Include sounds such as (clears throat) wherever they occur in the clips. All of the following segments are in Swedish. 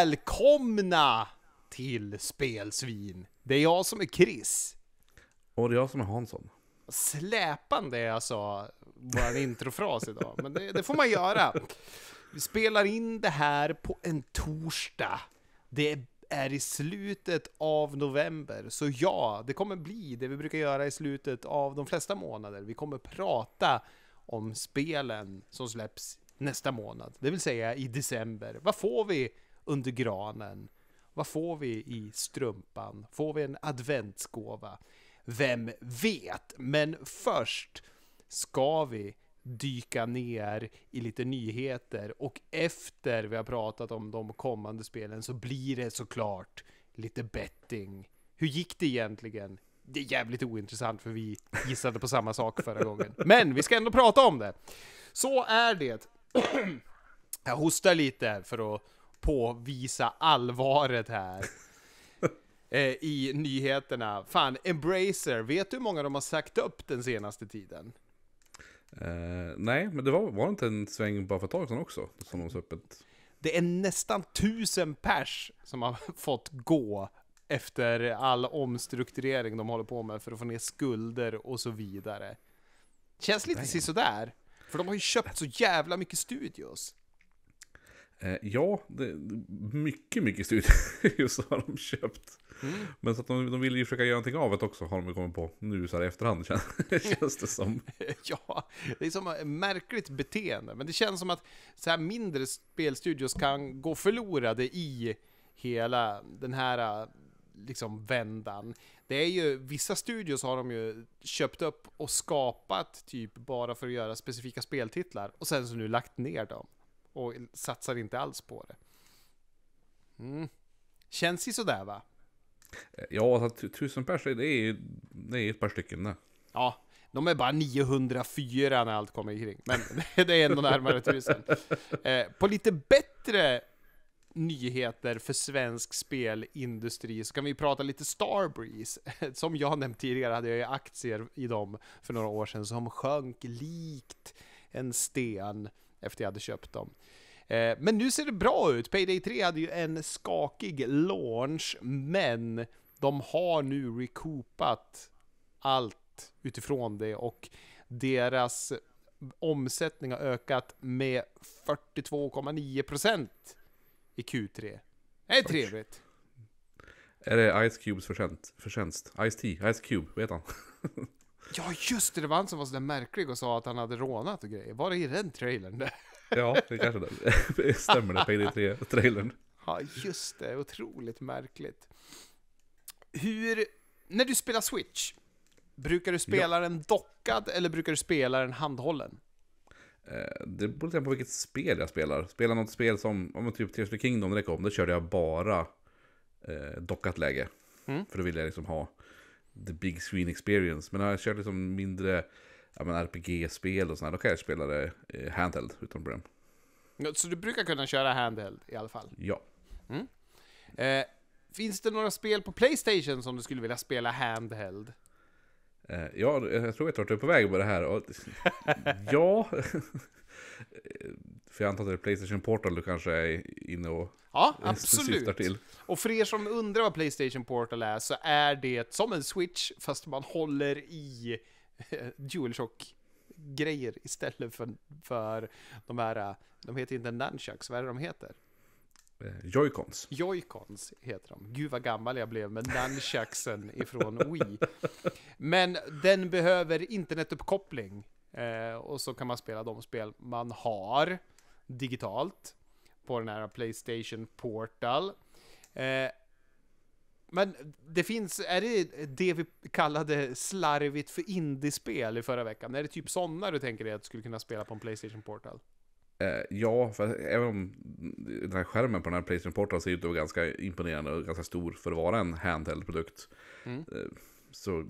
välkomna till Spelsvin. Det är jag som är Chris. Och det är jag som är Hansson. Släpande är alltså vår introfras idag, men det, det, får man göra. Vi spelar in det här på en torsdag. Det är i slutet av november, så ja, det kommer bli det vi brukar göra i slutet av de flesta månader. Vi kommer prata om spelen som släpps nästa månad, det vill säga i december. Vad får vi under granen? Vad får vi i strumpan? Får vi en adventsgåva? Vem vet? Men först ska vi dyka ner i lite nyheter och efter vi har pratat om de kommande spelen så blir det såklart lite betting. Hur gick det egentligen? Det är jävligt ointressant för vi gissade på samma sak förra gången. Men vi ska ändå prata om det. Så är det. (clears throat) Jag hostar lite för att påvisa allvaret här. (laughs) Eh, I nyheterna. Fan, Embracer, vet du hur många de har sagt upp den senaste tiden? Eh, nej, men det var, var inte en sväng bara för ett tag sedan också? Som de öppet. Det är nästan tusen pers som har (laughs) fått gå efter all omstrukturering de håller på med för att få ner skulder och så vidare. Känns lite Damn. sådär. För de har ju köpt så jävla mycket studios. Eh, ja, det, mycket, mycket studier så (laughs) har de köpt. Mm. Men så att de, de ville ju försöka göra någonting av det också, har de kommit på nu så här i efterhand, (laughs) känns det som. (laughs) ja, det är som ett märkligt beteende, men det känns som att så här mindre spelstudios kan gå förlorade i hela den här liksom vändan. Det är ju, vissa studios har de ju köpt upp och skapat typ bara för att göra specifika speltitlar och sen så nu lagt ner dem och satsar inte alls på det. Mm. Känns ju sådär va? Eh, ja, alltså, tusen pers, det är, det är ett par stycken det. Ja, de är bara 904 när allt kommer kring. Men (laughs) det är ändå närmare tusen. Eh, på lite bättre nyheter för svensk spelindustri så kan vi prata lite Starbreeze. (laughs) Som jag nämnt tidigare hade jag ju aktier i dem för några år sedan som sjönk likt en sten efter jag hade köpt dem. Eh, men nu ser det bra ut. Payday 3 hade ju en skakig launch, men de har nu recoupat allt utifrån det och deras omsättning har ökat med 42,9% i Q3. Det är trevligt. Är det Ice Cubes förtjänst? förtjänst? Ice T? Ice Cube? Vad heter han? (laughs) Ja, just det! Det var han som var sådär märklig och sa att han hade rånat och grejer. Var det i den trailern det? Ja, det kanske det (laughs) stämmer, det PG3-trailern. E ja, just det. Otroligt märkligt. Hur, när du spelar Switch, brukar du spela ja. den dockad eller brukar du spela den handhållen? Eh, det beror lite på vilket spel jag spelar. Spelar något spel som, om typ Tears of the Kingdom när det kom, då körde jag bara eh, dockat läge. Mm. För då ville jag liksom ha the big screen experience. Men har jag kört liksom mindre RPG-spel och sådär, då kan jag spela det eh, handheld utan problem. Så du brukar kunna köra handheld i alla fall? Ja. Mm. Eh, finns det några spel på Playstation som du skulle vilja spela handheld? Eh, ja, jag tror jag att du är på väg med det här. ja, (laughs) (laughs) eh, för jag antar att det är Playstation Portal du kanske är inne och Ja, eh, absolut. Till. Och för er som undrar vad Playstation Portal är så är det som en Switch fast man håller i eh, DualShock grejer istället för, för de här, eh, de heter inte Nunchucks, vad är det de heter? Joycons. Joycons heter de. Gud vad gammal jag blev med nunchucksen (laughs) ifrån Wii. Men den behöver internetuppkoppling. Eh, och så kan man spela de spel man har digitalt på den här Playstation Portal. Eh, men det finns, är det det vi kallade slarvigt för indiespel i förra veckan? Är det typ sådana du tänker dig att du skulle kunna spela på en Playstation Portal? Eh, ja, för även om den här skärmen på den här Playstation Portal ser ut att vara ganska imponerande och ganska stor för att vara en handheld produkt. Mm. Eh, så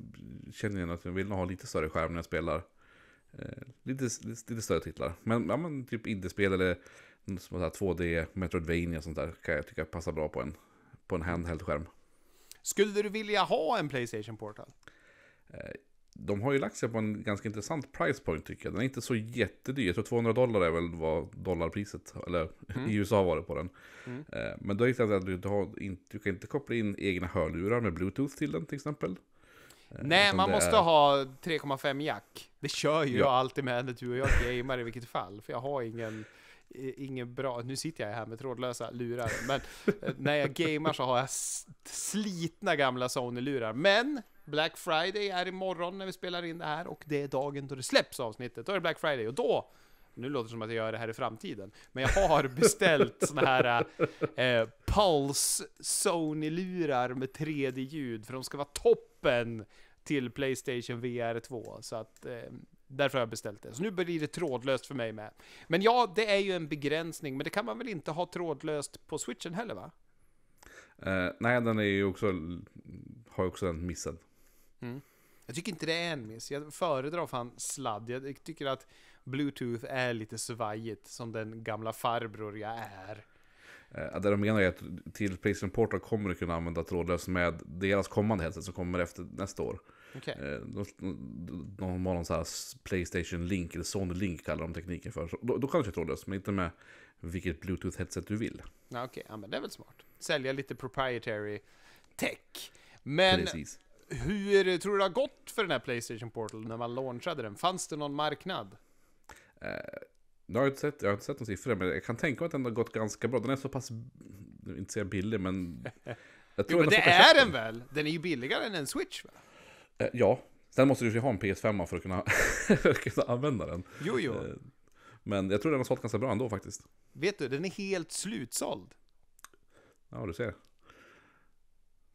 känner jag att jag vill nog ha lite större skärm när jag spelar. Eh, lite, lite, lite större titlar. Men, ja, men typ indiespel eller som 2D, Metroidvania och sånt där kan jag tycka passar bra på en, på en handheld skärm. Skulle du vilja ha en Playstation Portal? Eh, de har ju lagt sig på en ganska intressant price point tycker jag. Den är inte så jättedyr. Jag tror 200 dollar är väl vad dollarpriset, eller mm. i USA var det på den. Mm. Eh, men då är det att du, du, har, du kan inte koppla in egna hörlurar med bluetooth till den till exempel. Eh, Nej, man måste är... ha 3,5 jack. Det kör ju ja. jag alltid med när du och jag gamer i vilket fall, för jag har ingen ingen bra, nu sitter jag här med trådlösa lurar, men eh, när jag gamer så har jag slitna gamla Sony-lurar. Men Black Friday är imorgon när vi spelar in det här och det är dagen då det släpps avsnittet. Då är det Black Friday och då, nu låter det som att jag gör det här i framtiden, men jag har beställt (laughs) såna här eh, eh, Pulse Sony-lurar med 3D-ljud för de ska vara topp öppen till Playstation VR 2. Så att eh, därför har jag beställt det. Så nu blir det trådlöst för mig med. Men ja, det är ju en begränsning, men det kan man väl inte ha trådlöst på switchen heller va? Uh, nej, den är ju också, har ju också den missen. Mm. Jag tycker inte det är en miss. Jag föredrar fan sladd. Jag tycker att Bluetooth är lite svajigt som den gamla farbror jag är. Eh, det de menar är att till Playstation Portal kommer du kunna använda trådlöst med deras kommande headset som kommer efter nästa år. Okay. Eh, de, de, de har någon sån här Playstation Link, eller Sony Link kallar de tekniken för. Så, då, då kan du köra trådlöst, men inte med vilket Bluetooth-headset du vill. Okej, okay. ja, men det är väl smart. Sälja lite proprietary tech. Men Precis. hur tror du det har gått för den här Playstation Portal när man launchade den? Fanns det någon marknad? Eh, jag har, inte sett, jag har inte sett några siffror, men jag kan tänka mig att den har gått ganska bra. Den är så pass, inte säga billig, men... (laughs) Jag tror jo, men det är den väl? Den är ju billigare än en Switch, va? Eh, ja. Sen måste du ju ha en PS5 för att kunna, (laughs) för att kunna använda den. Jo, jo. Eh, men jag tror den har sålt ganska bra ändå faktiskt. Vet du, den är helt slutsåld. Ja, du ser.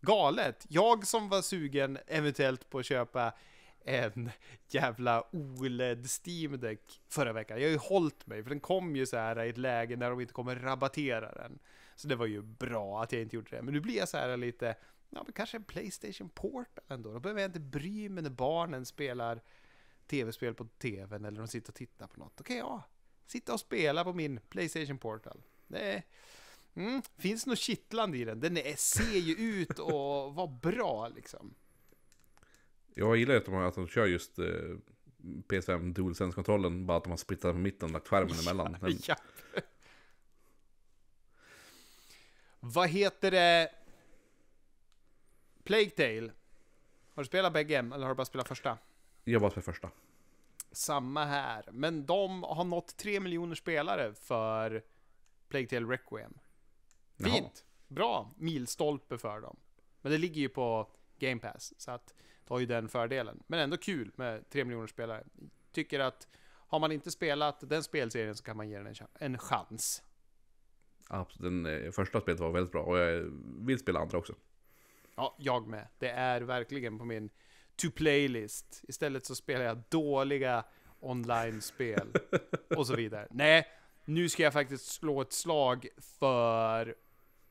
Galet! Jag som var sugen eventuellt på att köpa en jävla OLED Steam Deck förra veckan. Jag har ju hållit mig, för den kom ju så här i ett läge när de inte kommer rabattera den. Så det var ju bra att jag inte gjorde det. Men nu blir jag så här lite, ja men kanske en Playstation Portal ändå. Då behöver jag inte bry mig när barnen spelar tv-spel på tvn eller de sitter och tittar på något. Då kan jag sitta och spela på min Playstation Portal. Det mm, finns något kittlande i den. Den är, ser ju ut och vara bra liksom. Jag gillar att de, att de kör just eh, PS5 DualSense-kontrollen, bara att de har splittat på mitten och lagt skärmen emellan. Den... (laughs) ja. Vad heter det? Plague Tale. Har du spelat bägge, eller har du bara spelat första? Jag har bara spelat första. Samma här, men de har nått 3 miljoner spelare för Plague Tale Requiem. Fint! Jaha. Bra milstolpe för dem. Men det ligger ju på Game Pass. Så att, tar ju den fördelen. Men ändå kul med 3 miljoner spelare. Tycker att har man inte spelat den spelserien så kan man ge den en, chans. Absolut, den eh, första spelet var väldigt bra och jag vill spela andra också. Ja, jag med. Det är verkligen på min to-play-list. Istället så spelar jag dåliga online-spel (laughs) och så vidare. Nej, nu ska jag faktiskt slå ett slag för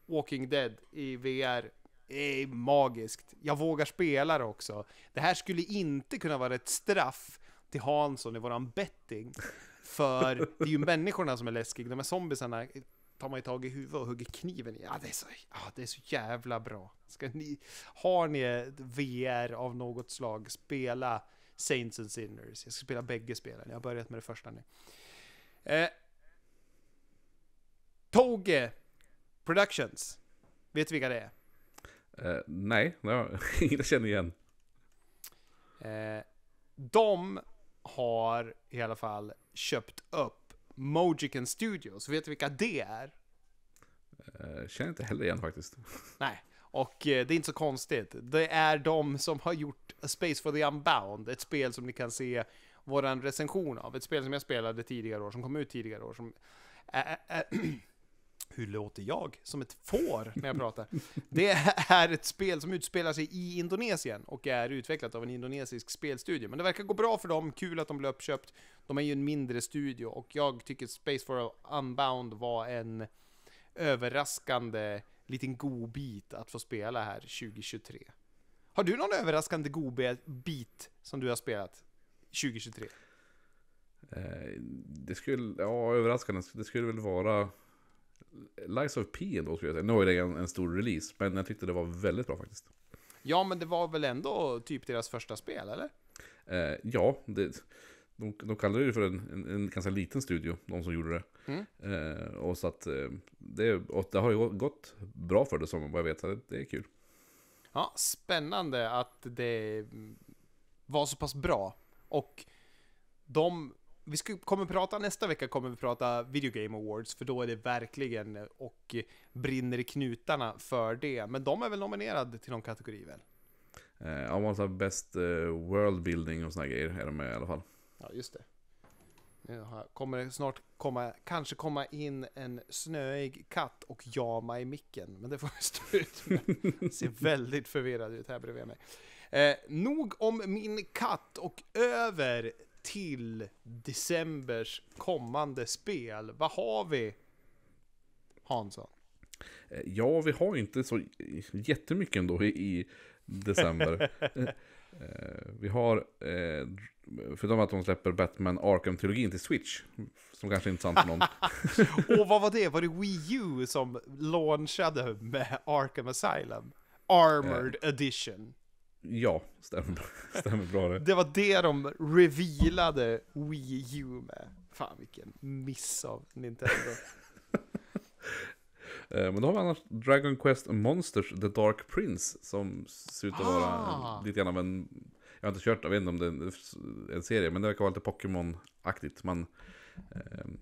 Walking Dead i VR det är magiskt. Jag vågar spela det också. Det här skulle inte kunna vara ett straff till Hansson i våran betting. För (laughs) det är ju människorna som är läskiga, de här zombisarna tar man ju tag i huvudet och hugger kniven i. Ja, det är så, ja, det är så jävla bra. Ska ni, har ni VR av något slag, spela Saints and Sinners. Jag ska spela bägge spelen, jag har börjat med det första nu. Eh, Toge Productions. Vet du vilka det är? Uh, nej, jag (laughs) känner igen. Uh, de har i alla fall köpt upp Mojiken Studios. Vet du vilka det är? Uh, känner inte heller igen faktiskt. (laughs) Nej, och det är inte så konstigt. Det är de som har gjort A Space for the Unbound, ett spel som ni kan se våran recension av. Ett spel som jag spelade tidigare år, som kom ut tidigare år. Som, äh, äh, (clears throat) hur låter jag som ett får när jag pratar? (laughs) Det är ett spel som utspelar sig i Indonesien och är utvecklat av en indonesisk spelstudio. Men det verkar gå bra för dem, kul att de blev uppköpt. De är ju en mindre studio och jag tycker Space for Unbound var en överraskande liten godbit att få spela här 2023. Har du någon överraskande godbit som du har spelat 2023? Eh, det skulle, ja överraskande, det skulle väl vara Lies of P ändå skulle jag säga. Nu var det en, en stor release, men jag tyckte det var väldigt bra faktiskt. Ja, men det var väl ändå typ deras första spel, eller? Eh, ja, det, de, de kallade det för en, en, en, ganska liten studio, de som gjorde det. Mm. Eh, och så att eh, det, och det har ju gått bra för det som vad jag vet, det, det är kul. Ja, spännande att det var så pass bra. Och de vi ska, kommer prata, nästa vecka kommer vi prata Video Game Awards, för då är det verkligen eh, och eh, brinner i knutarna för det. Men de är väl nominerade till någon kategori väl? Ja, man har bäst world building och såna grejer är de med i alla fall. Ja, just det. Nu kommer det snart komma, kanske komma in en snöig katt och jama i micken. Men det får vi stå ut med. Ser väldigt förvirrad ut här bredvid mig. Eh, nog om min katt och över till decembers kommande spel. Vad har vi? Hansson? Eh, ja, vi har inte så jättemycket ändå i, i december. (laughs) Eh, eh, vi har, förutom att de släpper Batman Arkham-trilogin till Switch, som kanske är intressant för någon. (laughs) Och vad var det? Var det Wii U som launchade med Arkham Asylum? Armored Edition. Ja, stämmer, (laughs) stämmer bra det. Det var det de revealade Wii U med. Fan vilken miss av Nintendo. (laughs) Eh, men då har vi annars Dragon Quest Monsters The Dark Prince som ser ut att vara ah. lite grann av en... Jag har inte kört, jag vet inte om det är en serie, men det verkar vara lite Pokémon-aktigt. Man ehm,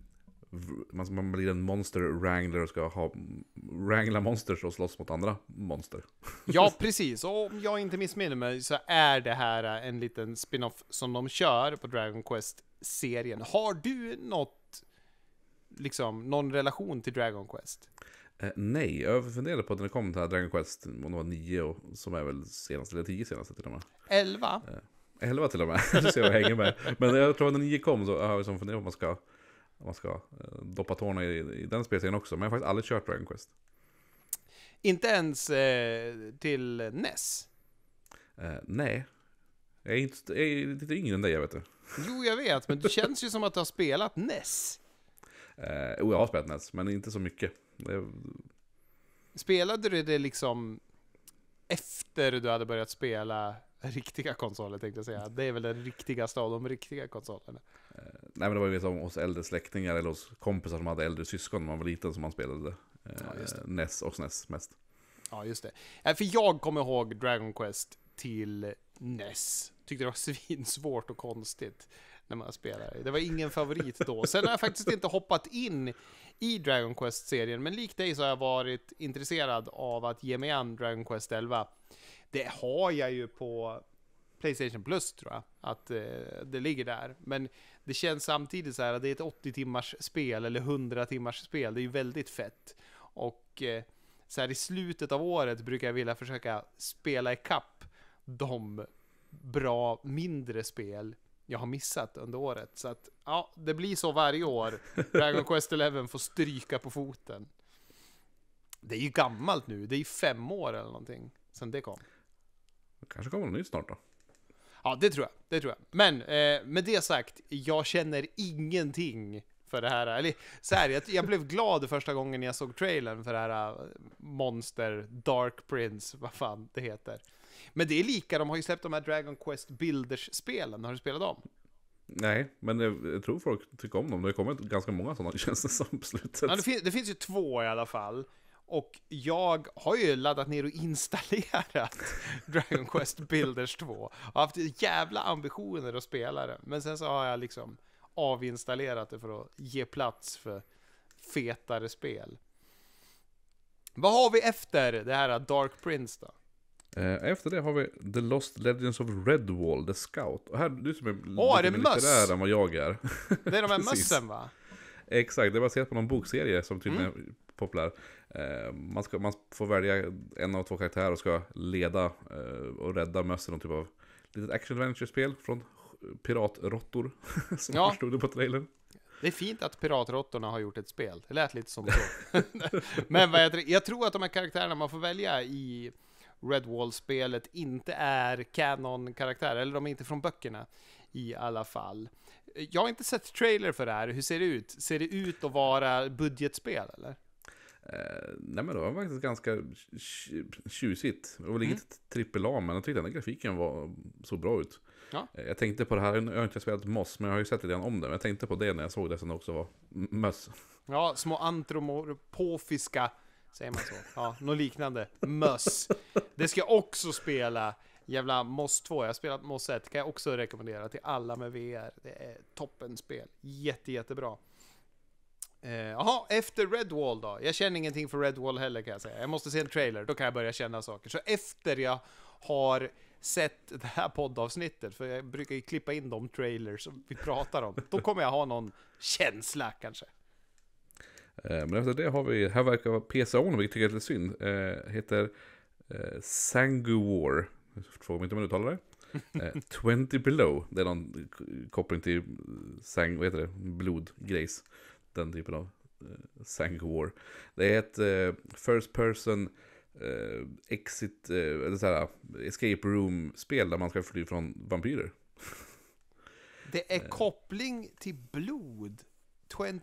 man, man blir en monster wrangler och ska ha, wrangla monsters och slåss mot andra monster. Ja, (laughs) precis. Och om jag inte missminner mig så är det här en liten spin-off som de kör på Dragon Quest-serien. Har du något, liksom, någon relation till Dragon Quest? Eh, nej, jag funderade på att när det kom till Dragon Quest, om det var nio, som är väl senaste, eller tio senaste till och med. Elva? Eh, elva till och med, (laughs) så jag hänger med. Men jag tror att när nio kom så har jag liksom funderat på om man ska om man ska eh, doppa tårna i, i den spelserien också. Men jag har faktiskt aldrig kört Dragon Quest. Inte ens eh, till NES? Eh, nej. Jag är, inte, jag är lite yngre än dig, jag vet du. Jo, jag vet, men det känns ju som att du har spelat NES. Eh, jo, jag har spelat NES, men inte så mycket. Det... Spelade du det liksom efter du hade börjat spela riktiga konsoler, tänkte jag säga. Det är väl den riktigaste av de riktiga konsolerna. Eh, nej men det var ju liksom hos äldre släktingar eller hos kompisar som hade äldre syskon när man var liten som man spelade eh, ja, NES och SNES mest. Ja just det. Eh, för jag kommer ihåg Dragon Quest till NES. Tyckte det var (laughs) svinsvårt och konstigt när man spelade. Det var ingen favorit då. Sen har jag faktiskt inte hoppat in i Dragon Quest-serien, men likt dig så har jag varit intresserad av att ge mig an Dragon Quest 11. Det har jag ju på Playstation Plus tror jag. Att eh, det ligger där. Men det känns samtidigt så här att det är ett 80 timmars spel eller 100 timmars spel. Det är ju väldigt fett. Och eh, så här i slutet av året brukar jag vilja försöka spela ikapp de bra mindre spel jag har missat under året. Så att ja, det blir så varje år. (laughs) Dragon Quest 11 får stryka på foten. Det är ju gammalt nu, det är ju fem år eller någonting sedan det kom. Det kanske kommer något nytt snart då. Ja, det tror jag. Det tror jag. Men eh, med det sagt, jag känner ingenting för det här. Eller, så här jag, jag, blev glad första gången jag såg trailern för det här eh, Monster Dark Prince, vad fan det heter. Men det är lika, de har ju släppt de här Dragon Quest Builders-spelen. Har du spelat dem? Nej, men jag tror folk tycker om dem. Det har kommit ganska många sådana (laughs) känns det som på slutet. Ja, det, fin det, finns ju två i alla fall. Och jag har ju laddat ner och (laughs) installerat Dragon Quest Builders 2. Jag har haft jävla ambitioner att spela det. Men sen så har jag liksom avinstallerat det för att ge plats för fetare spel. Vad har vi efter det här Dark Prince då? Eh, efter det har vi The Lost Legends of Redwall, The Scout. Och här, du som är lite mer litterär än vad jag är. Det är de här (laughs) mössen va? Exakt, det är baserat på någon bokserie som tydligen mm. är populär. Eh, man, ska, man får välja en av två karaktärer och ska leda eh, och rädda möss i någon typ av litet action adventure-spel från piratrottor. (laughs) som ja. förstod det på trailern. Det är fint att Piratrottorna har gjort ett spel. Det lät lite som så. (laughs) Men vad jag, jag tror att de här karaktärerna man får välja i Redwall-spelet inte är kanon-karaktärer, eller de är inte från böckerna i alla fall. Jag har inte sett trailer för det här, hur ser det ut? Ser det ut att vara budgetspel eller? Eh, nej men det var faktiskt ganska tjusigt. Det var väl mm. inget trippel A men jag tyckte den grafiken var, såg bra ut. Ja. Eh, jag tänkte på det här, jag har inte spelat Moss men jag har ju sett lite om det. Men jag tänkte på det när jag såg det sen också var möss. Ja, små antropofiska, säger man så? Ja, något liknande. Möss. Det ska jag också spela jävla Moss 2. Jag har spelat Moss 1. Kan jag också rekommendera till alla med VR. Det är toppenspel. jättejättebra. Jaha, eh, efter Redwall då? Jag känner ingenting för Redwall heller kan jag säga. Jag måste se en trailer, då kan jag börja känna saker. Så efter jag har sett det här poddavsnittet, för jag brukar ju klippa in de trailers som vi pratar om, då kommer jag ha någon känsla kanske. Eh, men efter det har vi, här verkar vara PSA, vilket jag tycker är lite synd, eh, heter eh, Sanguwar. Fråga mig inte om jag uttalar det. Eh, 20 below, det är någon koppling till sang, vad heter det, blodgrejs. Den typen av eh, sang war. Det är ett eh, first person eh, exit, eh, eller så escape room-spel där man ska fly från vampyrer. det är eh. koppling till blod.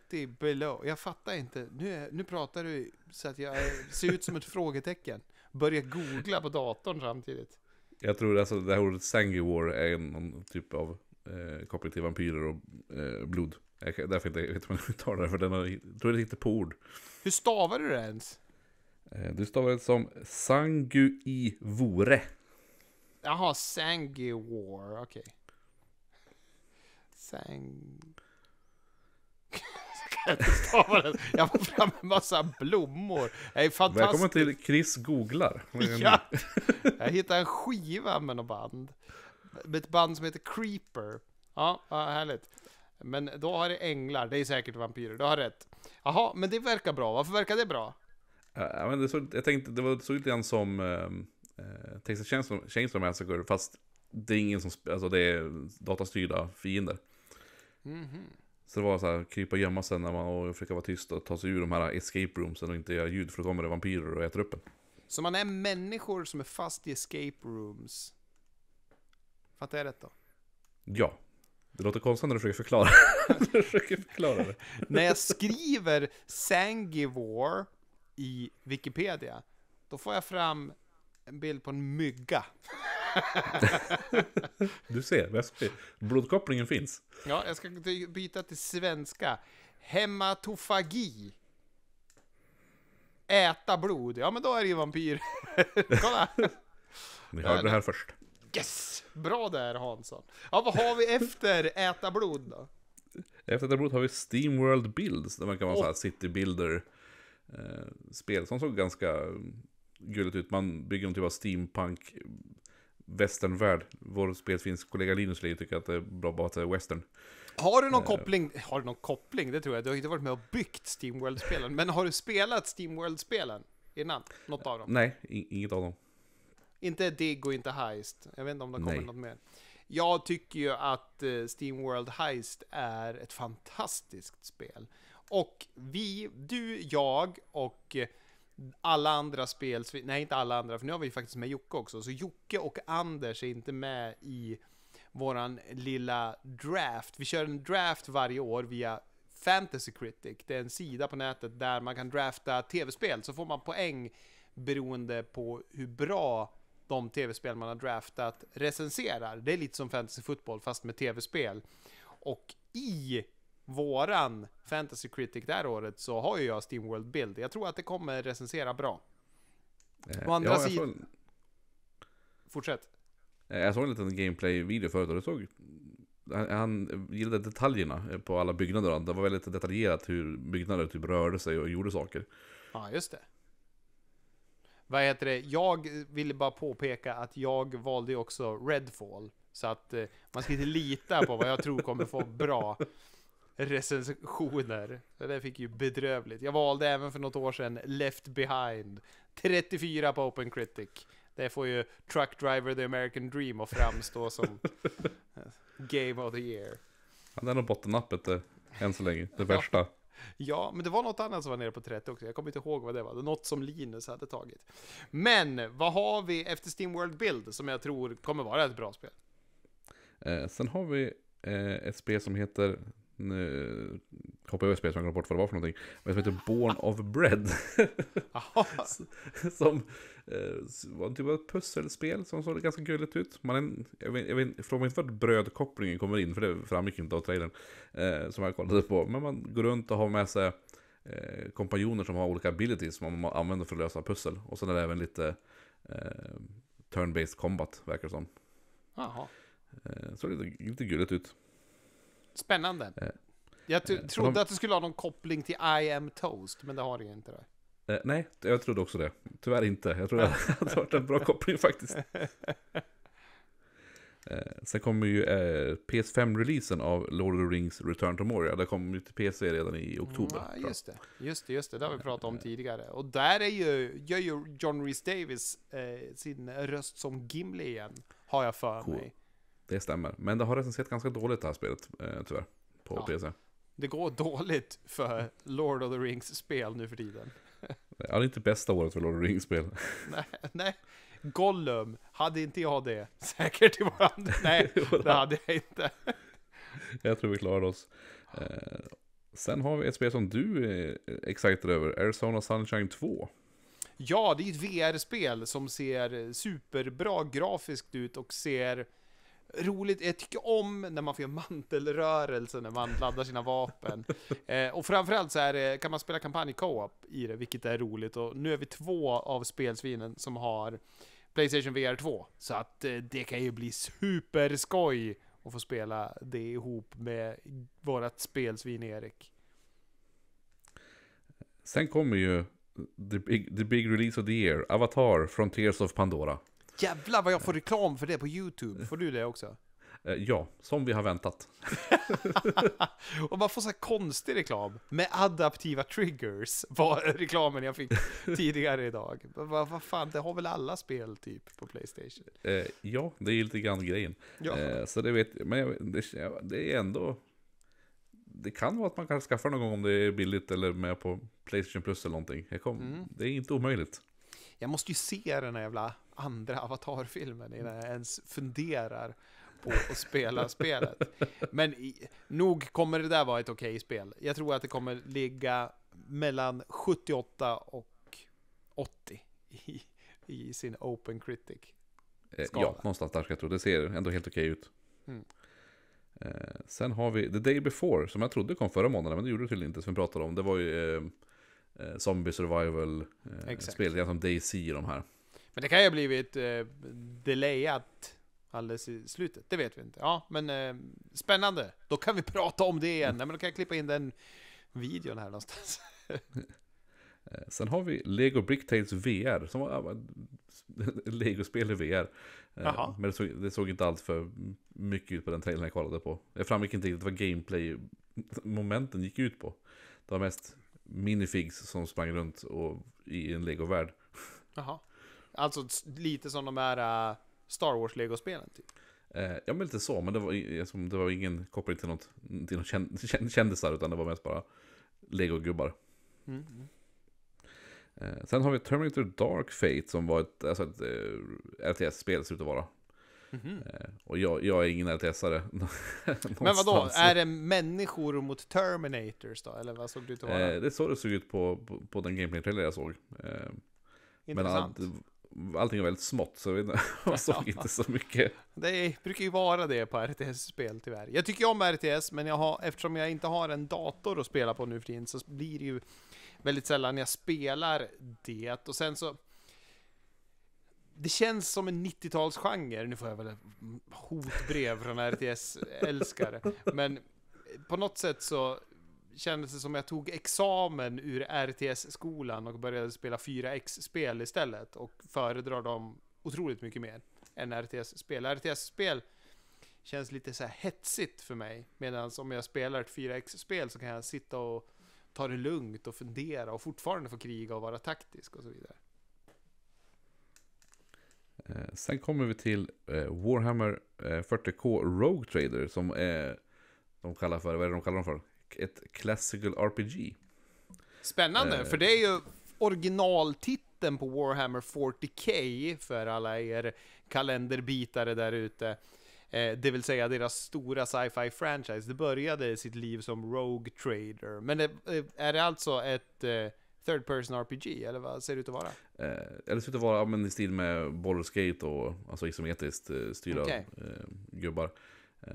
20 below. Jag fattar inte. Nu, är, nu pratar du så att jag ser ut som ett (laughs) frågetecken. Börjar googla på datorn samtidigt. Jag tror alltså det här ordet sanguwar är någon typ av eh, koppling till vampyrer och eh, blod. Jag, därför inte, jag vet inte hur man uttalar det, för den har, jag tror det hittar på ord. Hur stavar du det ens? Eh, du stavar det som sanguivore. Jaha, sanguwar, okej. Okay. Sang kan (laughs) inte Jag får fram en massa blommor. Det är fantastiskt. Välkommen till Chris googlar. Ja. (laughs) Jag hittade en skiva med något band. Med ett band som heter Creeper. Ja, vad härligt. Men då har det änglar, det är säkert vampyrer, du har rätt. Jaha, men det verkar bra, varför verkar det bra? Ja, men det såg, jag tänkte, det var, såg lite grann som ehm, eh, Texas Chainsaw Massacre, fast det är ingen som, alltså det är datastyrda fiender. Mm -hmm. Så det var så här, krypa och gömma sig när man, och försöka vara tyst och ta sig ur de här escape roomsen och inte göra ljud för då kommer det vampyrer och äter upp en. Så man är människor som är fast i escape rooms? Fattar jag rätt då? Ja. Det låter konstigt när du försöker förklara, (laughs) du försöker förklara det. när jag skriver Sangivore i Wikipedia, då får jag fram en bild på en mygga. (laughs) du ser, jag blodkopplingen finns. Ja, jag ska byta till svenska. Hematofagi. Äta blod. Ja, men då är det ju vampyr. (laughs) Kolla! Ni hörde det här först. Yes! Bra där Hansson. Ja, vad har vi efter äta blod då? Efter äta blod har vi Steamworld Builds, där man kan vara oh. så här citybuilder. Eh, spel som såg ganska gulligt ut. Man bygger någon typ av steampunk västernvärld. Vår spelfinsk kollega Linus Lee tycker att det är bra bara att säga western. Har du någon eh. koppling? Har du någon koppling? Det tror jag. Du har inte varit med och byggt Steamworld-spelen. Men har du spelat Steamworld-spelen innan? Något av dem? Nej, inget av dem. Inte Dig och inte Heist. Jag vet inte om det kommer något mer. Jag tycker ju att eh, Steamworld Heist är ett fantastiskt spel. Och vi, du, jag och eh, alla andra spel, nej inte alla andra, för nu har vi faktiskt med Jocke också, så Jocke och Anders är inte med i våran lilla draft. Vi kör en draft varje år via Fantasy Critic. Det är en sida på nätet där man kan drafta tv-spel, så får man poäng beroende på hur bra de tv-spel man har draftat recenserar. Det är lite som fantasy football, fast med tv-spel. Och i våran Fantasy Critic det här året så har ju jag Steamworld Build. Jag tror att det kommer recensera bra. Eh, Å andra ja, sidan... Såg... Fortsätt. Eh, jag såg en liten gameplay-video förut och det såg... Han, han gillade detaljerna på alla byggnader. Det var väldigt detaljerat hur byggnader typ rörde sig och gjorde saker. Ja, just det. Vad heter det? Jag ville bara påpeka att jag valde också Redfall. Så att eh, man ska inte lita på vad jag tror kommer få bra recensioner. Det där fick ju bedrövligt. Jag valde även för något år sedan Left Behind. 34 på Open Critic. Det får ju Truck Driver The American Dream att framstå som (laughs) Game of the Year. Ja, det är nog bottennappet eh, än så länge. Det värsta. Ja. ja, men det var något annat som var nere på 30 också. Jag kommer inte ihåg vad det var. Det var något som Linus hade tagit. Men vad har vi efter Steam World Build som jag tror kommer vara ett bra spel? Eh, sen har vi eh, ett spel som heter nu hoppar jag över spelet, så jag glömde bort vad det var för någonting. Men som heter Born of Bread. (laughs) som eh, var typ av pusselspel som såg ganska gulligt ut. Man en, jag, vet, jag vet, mig inte vart brödkopplingen kommer in, för det framgick inte av trailern. Eh, som jag kollade på. Men man går runt och har med sig eh, kompanjoner som har olika abilities som man använder för att lösa pussel. Och sen är det även lite eh, turn-based combat, verkar det som. Jaha. Eh, såg lite, lite gulligt ut. Spännande. Eh, jag eh, trodde att det skulle ha någon koppling till I am toast, men det har det ju inte. Där. Eh, nej, jag trodde också det. Tyvärr inte. Jag tror det (laughs) (laughs) hade varit en bra koppling faktiskt. (laughs) Sen kommer ju PS5-releasen av Lord of the Rings Return to Moria. Det kommer ju till PC redan i oktober. Ah, ja, just det. Just det, just det. Det har vi pratat om tidigare. Och där är ju, gör ju John Rhys Davis eh, sin röst som Gimli igen, har jag för cool. mig. Det stämmer. Men det har recenserat ganska dåligt det här spelet, eh, tyvärr. På ja. PC. Det går dåligt för Lord of the Rings-spel nu för tiden. ja, det är inte bästa året för Lord of the Rings-spel. (laughs) nej, nej. Gollum, hade inte jag det? (laughs) Säkert i våran... Nej, (laughs) det hade jag inte. jag tror vi klarade oss. Eh, sen har vi ett spel som du är eh, excited över, Arizona Sunshine 2. Ja, det är ett VR-spel som ser superbra grafiskt ut och ser roligt, jag tycker om när man får göra mantelrörelser när man laddar sina vapen. (laughs) Eh, och framförallt så här, kan man spela kampanj co-op i det, vilket är roligt. Och nu är vi två av spelsvinen som har Playstation VR 2. Så att eh, det kan ju bli superskoj att få spela det ihop med vårat spelsvin Erik. Sen kommer ju the big, the big release of the year, Avatar, Frontiers of Pandora. Jävlar vad jag får reklam för det på YouTube. Får du det också? Eh, ja, som vi har väntat. (laughs) och man får så här konstig reklam med adaptiva triggers var reklamen jag fick tidigare idag. Vad va fan, det har väl alla spel typ på Playstation? Eh, ja, det är lite grann grejen. Ja. Eh, så det vet men jag, det, det, är ändå... Det kan vara att man kan skaffa någon gång om det är billigt eller med på Playstation Plus eller någonting. Kom, mm. Det är inte omöjligt jag måste ju se den här jävla andra avatarfilmen innan jag ens funderar på att spela (laughs) spelet. Men nog kommer det där vara ett okej okay spel. Jag tror att det kommer ligga mellan 78 och 80 i, i sin Open Critic. Eh, skala. Ja, någonstans där ska jag tro. Det ser ändå helt okej okay ut. Mm. Eh, sen har vi The Day Before, som jag trodde kom förra månaden, men det gjorde det tydligen inte, som vi pratade om. Det var ju eh, eh, Zombie Survival-spel. Eh, som DayZ de här. Men det kan ju ha blivit eh, delayat alldeles i slutet. Det vet vi inte. Ja, men eh, spännande. Då kan vi (laughs) prata om det igen. Nej, men då kan jag klippa in den videon här någonstans. (laughs) Eh, sen har vi Lego Bricktales VR, som var (laughs) Lego-spel i VR. Eh, Jaha? Men det såg, det såg, inte allt för mycket ut på den trailern jag kollade på. Det framgick inte riktigt vad gameplay-momenten gick ut på. Det var mest minifigs som sprang runt och, i en legovärld. Jaha. Alltså lite som de här uh, Star Wars legospelen typ? Eh, ja men lite så, men det var, alltså, det var ingen koppling till något, till något kän, (laughs) kändisar utan det var mest bara legogubbar. Mm. mm. Eh, sen har vi Terminator Dark Fate som var ett, alltså ett eh, RTS-spel ser ut att vara. Mm-hmm. Och jag, jag, är ingen RTS-are. (laughs) Men vadå, är det människor mot Terminators då? Eller vad såg det ut att vara? Eh, det är så det såg ut på, på, på den gameplay-trailer jag såg. Eh, Intressant. Men all, allting var väldigt smått, så jag, (laughs) såg inte så mycket. Det brukar ju vara det på RTS-spel tyvärr. Jag tycker om RTS, men jag har, eftersom jag inte har en dator att spela på nu för tiden så blir det ju väldigt sällan jag spelar det. Och sen så det känns som en 90-talsgenre. Nu får jag väl hotbrev från RTS-älskare. Men på något sätt så kändes det som jag tog examen ur RTS-skolan och började spela 4X-spel istället. Och föredrar dem otroligt mycket mer än RTS-spel. RTS-spel känns lite så här hetsigt för mig. Medan om jag spelar ett 4X-spel så kan jag sitta och ta det lugnt och fundera och fortfarande få kriga och vara taktisk och så vidare. Eh, sen kommer vi till eh, Warhammer 40K eh, Rogue Trader som är, de kallar för, vad är det de kallar dem för? Ett Classical RPG. Spännande, för det är ju originaltiteln på Warhammer 40K för alla er kalenderbitare där ute. Det vill säga deras stora sci-fi franchise. Det började sitt liv som Rogue Trader. Men är det alltså ett third person RPG, eller vad ser det ut att vara? Eh, eller ser ut att vara men, i stil med bollskate och alltså isometriskt eh, styrda okay. eh, gubbar. Eh,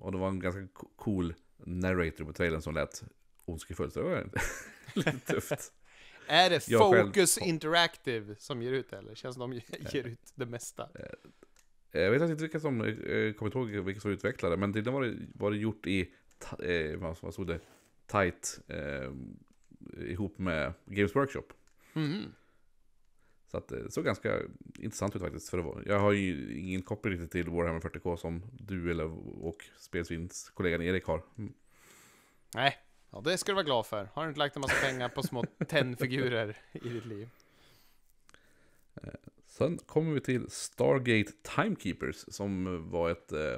och det var en ganska cool narrator på trailern som lät ondskefullt. Det var (laughs) lite tufft. (laughs) Är det jag Focus själv... Interactive som ger ut det, eller? Känns som de eh. ger ut det mesta. Eh, eh, jag vet inte vilka som, kommer ihåg vilka som utvecklade, men tydligen var det, var det gjort i, vad stod det, tight ihop med Games Workshop. Mm. Så att det eh, såg ganska intressant ut faktiskt. För det var, jag har ju ingen koppling riktigt till Warhammer 40K som du eller och spelsvinskollegan Erik har. Mm. Nej, ja, det ska du vara glad för. Har du inte lagt en massa pengar på små (laughs) tennfigurer i ditt liv? Eh, sen kommer vi till Stargate Timekeepers som var ett eh,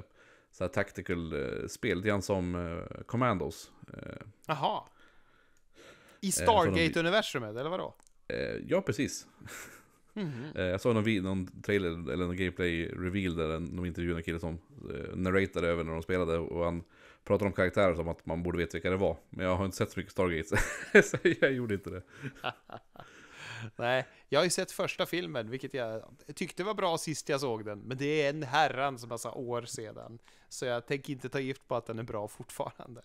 så här tactical spel, lite grann som Commandos. Jaha. Eh, I Stargate-universumet, eller vadå? Eh, ja, precis. (laughs) Mm -hmm. Jag såg någon, någon trailer eller någon gameplay-reveal där de intervjuade en kille som narratade över när de spelade och han pratade om karaktärer som att man borde veta vilka det var. Men jag har inte sett så mycket Stargate, (laughs) så jag gjorde inte det. (laughs) Nej, jag har ju sett första filmen, vilket jag tyckte var bra sist jag såg den. Men det är en herrans massa år sedan. Så jag tänker inte ta gift på att den är bra fortfarande.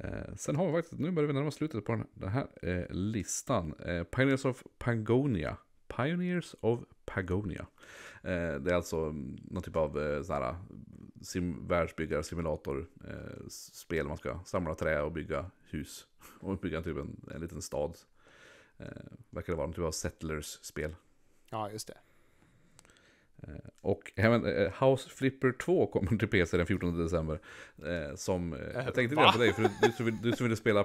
Eh, sen har vi faktiskt, nu börjar vi närma oss slutet på den här eh, listan. Eh, Pioneers of Pangonia. Pioneers of Pagonia. Eh, det är alltså mm, någon typ av eh, sån sim, världsbyggare, simulator, eh, spel man ska samla trä och bygga hus. (laughs) Och bygga typ en, en liten stad. verkar det vara någon typ av Settlers-spel. Ja, just det. Eh, och även eh, House Flipper 2 kommer till PC den 14 december. Eh, som, jag tänkte redan på dig, för du, du som ville spela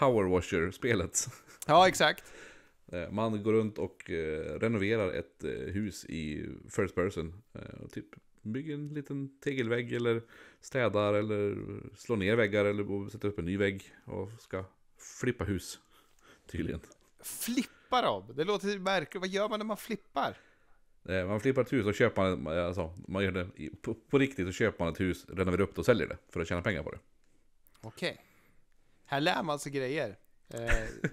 Power Washer-spelet. Ja, exakt. Man går runt och renoverar ett hus i First Person. Och typ bygger en liten tegelvägg eller städar eller slår ner väggar eller sätter upp en ny vägg och ska flippa hus. Tydligen. Flippa dem? Det låter märkligt. Vad gör man när man flippar? Eh, man flippar ett hus och köper man, eh, alltså, man gör det på, på riktigt, så köper man ett hus, renoverar upp det och säljer det för att tjäna pengar på det. Okej. Okay. Här lär man sig grejer. Eh,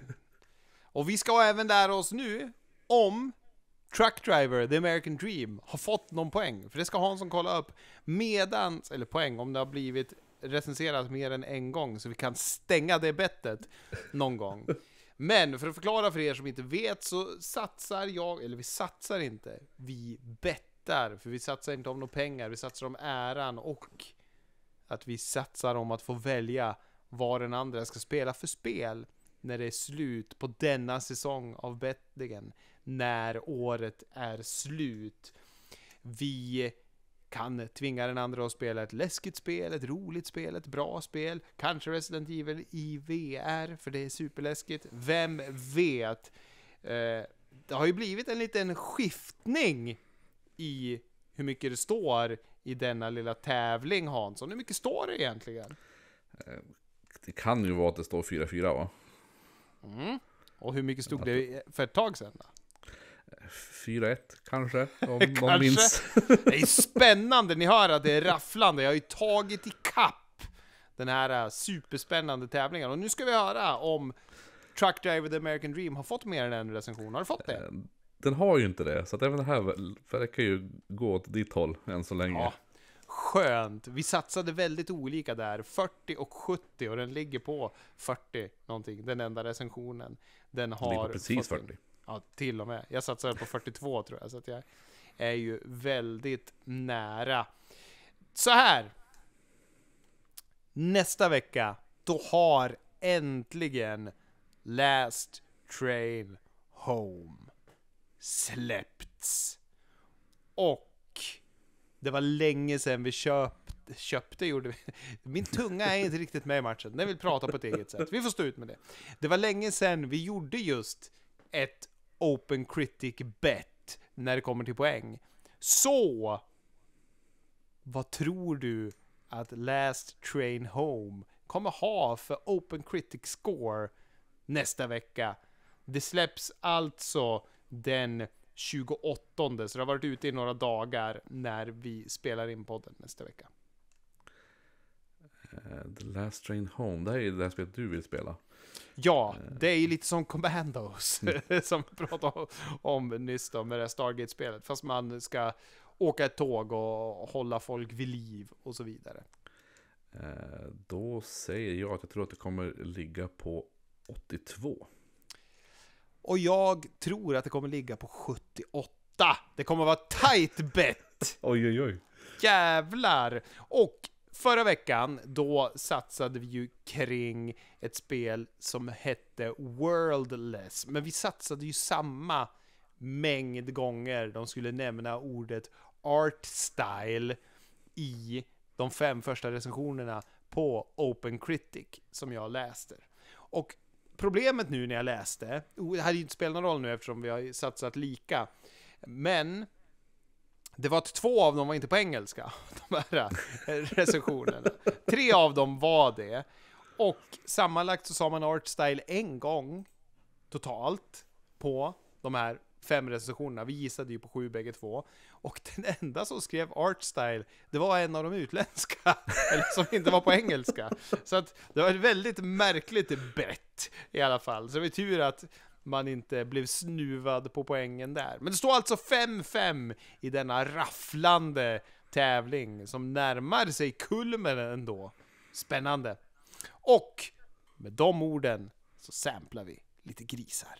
och vi ska även lära oss nu om Truck Driver, The American Dream, har fått någon poäng. För det ska Hansson kolla upp medan, eller poäng, om det har blivit recenserat mer än en gång så vi kan stänga det bettet någon gång. Men för att förklara för er som inte vet så satsar jag, eller vi satsar inte, vi bettar. För vi satsar inte om några pengar, vi satsar om äran och att vi satsar om att få välja vad den andra ska spela för spel när det är slut på denna säsong av bettingen. När året är slut. Vi kan tvinga den andra att spela ett läskigt spel, ett roligt spel, ett bra spel, kanske Resident Evil i VR, för det är superläskigt. Vem vet? Eh, det har ju blivit en liten skiftning i hur mycket det står i denna lilla tävling, Hansson. Hur mycket står det egentligen? Eh, det kan ju vara att det står 4-4, va? Mm. Och hur mycket stod det för ett tag sedan? Då? 4-1 kanske, om (laughs) kanske. någon minns. det är spännande, ni hör att det är rafflande. Jag har ju tagit ikapp den här eh, superspännande tävlingen. Och nu ska vi höra om Truck Driver The American Dream har fått mer än en recension. Har du fått det? Eh, den har ju inte det, så att även det här verkar ju gå åt ditt håll än så länge. Ja. Skönt! Vi satsade väldigt olika där, 40 och 70 och den ligger på 40 någonting, den enda recensionen. Den har... Den ligger på precis 40. Ja, till och med. Jag satsade på 42 (laughs) tror jag, så att jag är ju väldigt nära. Så här! Nästa vecka, då har äntligen Last Train Home släppts. Och det var länge sedan vi köpte köpte gjorde vi. (laughs) Min tunga är inte riktigt med i matchen. Den vill prata på ett eget sätt. Vi får stå ut med det. Det var länge sedan vi gjorde just ett Open Critic Bet när det kommer till poäng. Så! Vad tror du att Last Train Home kommer ha för Open Critic Score nästa vecka? Det släpps alltså den 28 så det har varit ute i några dagar när vi spelar in podden nästa vecka. Uh, The Last Train Home, det här är det här spelet du vill spela. Ja, eh. det är ju lite som Commandos, (laughs) som vi pratade om nyss då med det Stargate-spelet. Fast man ska åka ett tåg och hålla folk vid liv och så vidare. Eh, då säger jag att jag tror att det kommer ligga på 82. Och jag tror att det kommer ligga på 78. Det kommer vara tight bet! (laughs) oj, oj, oj. Jävlar! Och Förra veckan, då satsade vi ju kring ett spel som hette Worldless, men vi satsade ju samma mängd gånger de skulle nämna ordet art style i de fem första recensionerna på Open Critic som jag läste. Och problemet nu när jag läste, oh, det hade ju inte spelat någon roll nu eftersom vi har satsat lika, men det var att två av dem var inte på engelska, (laughs) de här eh, recensionerna. (laughs) Tre av dem var det. Och sammanlagt så sa man Artstyle en gång totalt på de här fem recensionerna. Vi gissade ju på sju bägge två. Och den (laughs) enda som skrev Artstyle, det var en av de utländska. eller som inte var på engelska. Så att det var ett väldigt märkligt bett i alla fall. Så det var tur att man inte blev snuvad på poängen där. Men det står alltså 5-5 i denna rafflande tävling som närmar sig kulmen ändå. Spännande. Och med de orden så samplar vi lite grisar.